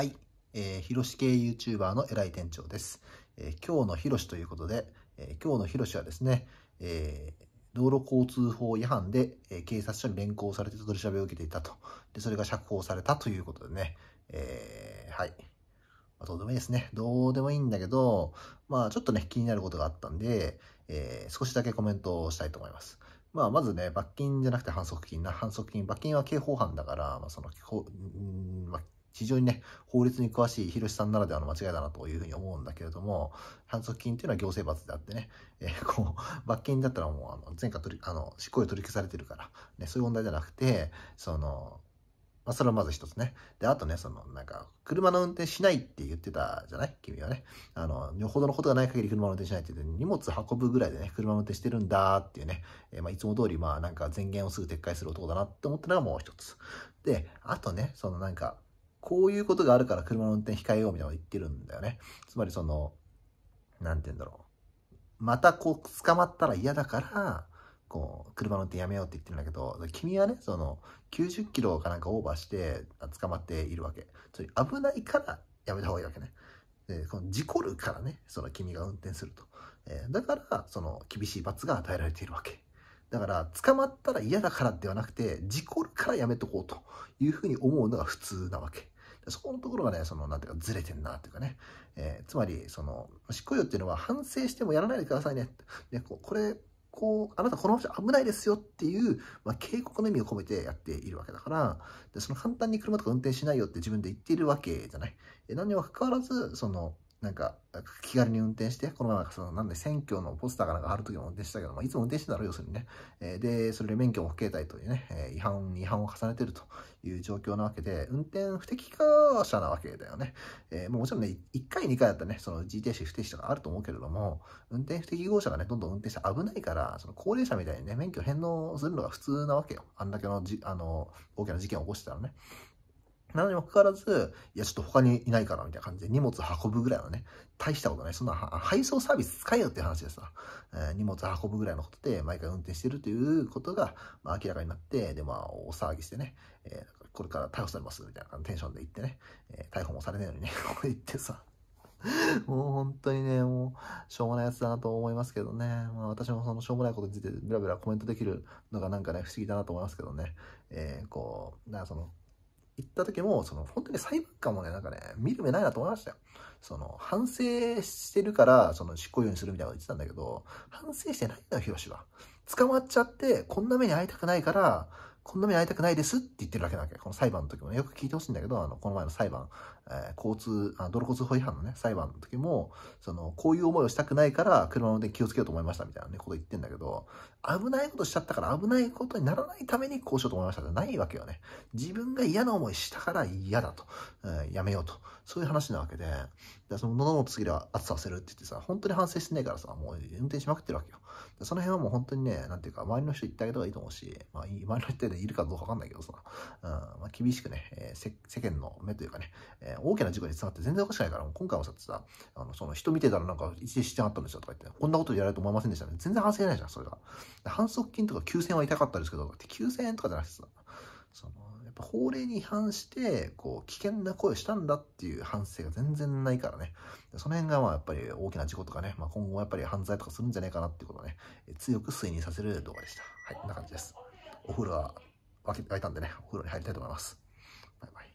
はい、えー、広し系 YouTuber の偉い店長です。えー、今日の広しということで、えー、今日の広しはですね、えー、道路交通法違反で、えー、警察署に連行されて取り調べを受けていたと。で、それが釈放されたということでね、えー、はい。まあ、どうでもいいですね。どうでもいいんだけど、まあちょっとね、気になることがあったんで、えー、少しだけコメントをしたいと思います。まあ、まずね、罰金じゃなくて反則金な。反則金。罰金は刑法犯だから、まあ、その、うんまあ、非常にね、法律に詳しい広志さんならではの間違いだなというふうに思うんだけれども、反則金というのは行政罰であってね、えー、こう、罰金だったらもう、あの、前科取り、あの、執行猶取り消されてるから、ね、そういう問題じゃなくて、その、まあ、それはまず一つね。で、あとね、その、なんか、車の運転しないって言ってたじゃない君はね。あの、よほどのことがない限り車の運転しないって言って、荷物運ぶぐらいでね、車の運転してるんだっていうね。えー、まあ、いつも通り、まあ、なんか前言をすぐ撤回する男だなって思ったのがもう一つ。で、あとね、そのなんか、こういうことがあるから車の運転控えようみたいなこと言ってるんだよね。つまりその、なんて言うんだろう。またこう捕まったら嫌だから、こう、車の運転やめようって言ってるんだけど、君はね、その、90キロかなんかオーバーして捕まっているわけ。それ危ないからやめた方がいいわけね。で、この事故るからね、その君が運転すると。えー、だから、その、厳しい罰が与えられているわけ。だから、捕まったら嫌だからではなくて、事故るからやめとこうというふうに思うのが普通なわけ。そこのところがね、その、なんていうか、ずれてんな、というかね。えー、つまり、その、執行猶予っていうのは反省してもやらないでくださいね。ね、ここれ、こう、あなたこの所危ないですよっていう、まあ、警告の意味を込めてやっているわけだから、でその簡単に車とか運転しないよって自分で言っているわけじゃない。え何にも関わらず、その、なんか、気軽に運転して、この前その、なんで選挙のポスターかなんか貼るときも運転してたけど、も、いつも運転してたろ、要するにね。えー、で、それで免許も携帯というね、えー、違反違反を重ねてるという状況なわけで、運転不適合者なわけだよね。えー、もちろんね、1回、2回だったらね、その G 停 c 不適止とがあると思うけれども、運転不適合者がね、どんどん運転して危ないから、その高齢者みたいにね、免許返納するのが普通なわけよ。あんだけのじ、あの、大きな事件を起こしてたらね。なのにもかかわらず、いや、ちょっと他にいないからみたいな感じで荷物運ぶぐらいはね、大したことない。そんな配送サービス使えよっていう話でさ、えー、荷物運ぶぐらいのことで毎回運転してるということが、まあ、明らかになって、で、まあ、お騒ぎしてね、えー、これから逮捕されますみたいなテンションで言ってね、えー、逮捕もされないのにね、こう言ってさ。もう本当にね、もう、しょうもないやつだなと思いますけどね。まあ私もそのしょうもないことについてブラブラコメントできるのがなんかね、不思議だなと思いますけどね。えー、こう、なその、行った時も、その、本当に裁判官もね、なんかね、見る目ないなと思いましたよ。その、反省してるから、その、執行猶予にするみたいなこと言ってたんだけど、反省してないんだよ、ヒロシは。捕まっちゃって、こんな目に遭いたくないから、こんな目に会いたくないですって言ってるだけなわけ。この裁判の時もね、よく聞いてほしいんだけど、あの、この前の裁判、えー、交通あ、道路交通法違反のね、裁判の時も、その、こういう思いをしたくないから、車の運転気をつけようと思いましたみたいなね、こと言ってんだけど、危ないことしちゃったから危ないことにならないためにこうしようと思いましたじゃないわけよね。自分が嫌な思いしたから嫌だと、えー、やめようと。そういう話なわけで、でその、喉の次では暑さをせるって言ってさ、本当に反省してないからさ、もう運転しまくってるわけよ。その辺はもう本当にね、なんていうか、周りの人言ってあげた方がいいと思うし、まあ、周りの人でいるかどうかわかんないけどさ、うん、まあ、厳しくね、えー、世間の目というかね、えー、大きな事故につながって全然おかしくないから、今回もさ、ってさ、あの、その人見てたらなんか一時しちゃったんですよとか言って、こんなことやられると思いませんでしたね。全然反省ないじゃん、それが。反則金とか9000は痛かったですけど、9000円とかじゃなくてさ、その、法令に違反して、こう、危険な声をしたんだっていう反省が全然ないからね。その辺が、まあ、やっぱり大きな事故とかね、まあ、今後やっぱり犯罪とかするんじゃないかなっていうことをね、強く推認させる動画でした。はい、こんな感じです。お風呂は沸いたんでね、お風呂に入りたいと思います。バイバイ。